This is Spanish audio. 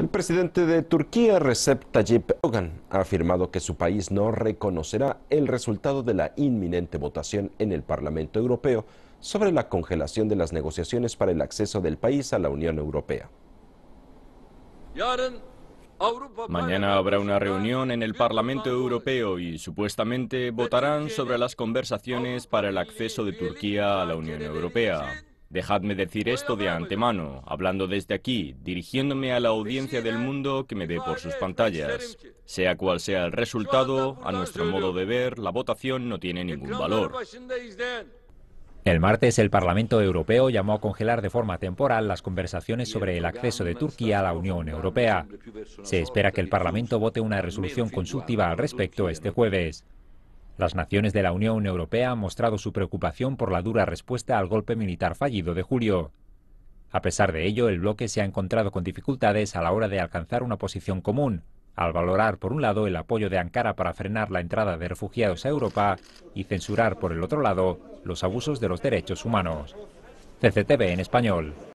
El presidente de Turquía, Recep Tayyip Erdogan, ha afirmado que su país no reconocerá el resultado de la inminente votación en el Parlamento Europeo sobre la congelación de las negociaciones para el acceso del país a la Unión Europea. Mañana habrá una reunión en el Parlamento Europeo y supuestamente votarán sobre las conversaciones para el acceso de Turquía a la Unión Europea. Dejadme decir esto de antemano, hablando desde aquí, dirigiéndome a la audiencia eh. del mundo que me dé por sus pantallas. Sea cual sea el resultado, a nuestro modo de ver, la votación no tiene ningún valor. El martes, el Parlamento Europeo llamó a congelar de forma temporal las conversaciones sobre el acceso de Turquía a la Unión Europea. Se espera que el Parlamento vote una resolución consultiva al respecto este jueves. Las naciones de la Unión Europea han mostrado su preocupación por la dura respuesta al golpe militar fallido de julio. A pesar de ello, el bloque se ha encontrado con dificultades a la hora de alcanzar una posición común, al valorar por un lado el apoyo de Ankara para frenar la entrada de refugiados a Europa y censurar por el otro lado los abusos de los derechos humanos. CCTV en español.